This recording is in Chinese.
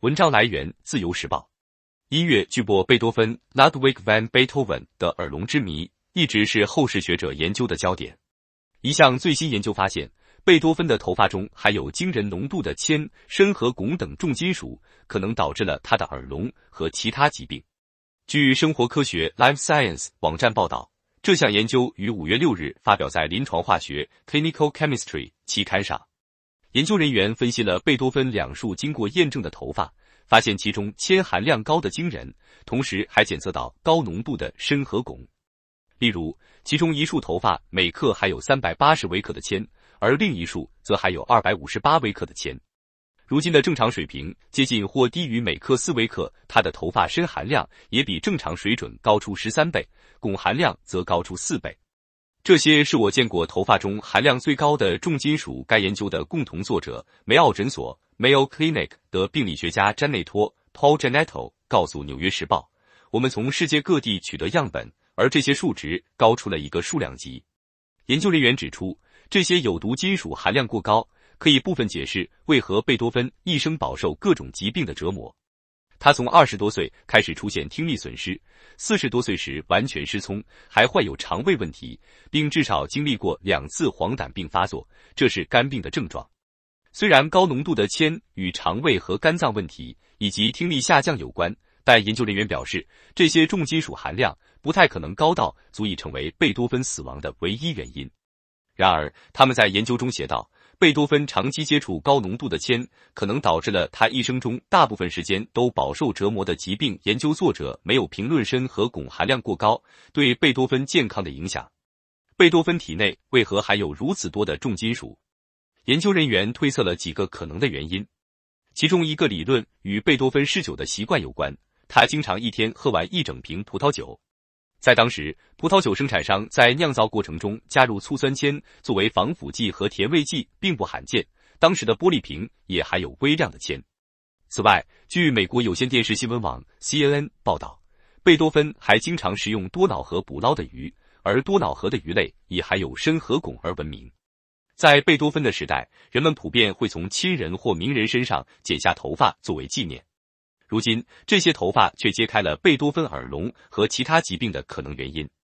文章来源：自由时报。音乐巨擘贝多芬 （Ludwig van Beethoven） 的耳聋之谜一直是后世学者研究的焦点。一项最新研究发现，贝多芬的头发中含有惊人浓度的铅、砷和汞等重金属，可能导致了他的耳聋和其他疾病。据生活科学 （Life Science） 网站报道，这项研究于五月六日发表在《临床化学 （Clinical Chemistry）》期刊上。研究人员分析了贝多芬两束经过验证的头发，发现其中铅含量高的惊人，同时还检测到高浓度的砷和汞。例如，其中一束头发每克含有三百八十微克的铅，而另一束则含有二百五十八微克的铅。如今的正常水平接近或低于每克四微克，他的头发砷含量也比正常水准高出十三倍，汞含量则高出四倍。这些是我见过头发中含量最高的重金属。该研究的共同作者、梅奥诊所 （Mayo Clinic） 的病理学家詹内托 （Paul Genetto） 告诉《纽约时报》，我们从世界各地取得样本，而这些数值高出了一个数量级。研究人员指出，这些有毒金属含量过高，可以部分解释为何贝多芬一生饱受各种疾病的折磨。他从二十多岁开始出现听力损失，四十多岁时完全失聪，还患有肠胃问题，并至少经历过两次黄疸病发作，这是肝病的症状。虽然高浓度的铅与肠胃和肝脏问题以及听力下降有关，但研究人员表示，这些重金属含量不太可能高到足以成为贝多芬死亡的唯一原因。然而，他们在研究中写道。贝多芬长期接触高浓度的铅，可能导致了他一生中大部分时间都饱受折磨的疾病。研究作者没有评论砷和汞含量过高对贝多芬健康的影响。贝多芬体内为何含有如此多的重金属？研究人员推测了几个可能的原因，其中一个理论与贝多芬嗜酒的习惯有关，他经常一天喝完一整瓶葡萄酒。在当时，葡萄酒生产商在酿造过程中加入醋酸铅作为防腐剂和甜味剂并不罕见。当时的玻璃瓶也含有微量的铅。此外，据美国有线电视新闻网 （CNN） 报道，贝多芬还经常食用多瑙河捕捞的鱼，而多瑙河的鱼类以含有砷和汞而闻名。在贝多芬的时代，人们普遍会从亲人或名人身上剪下头发作为纪念。如今，这些头发却揭开了贝多芬耳聋和其他疾病的可能原因。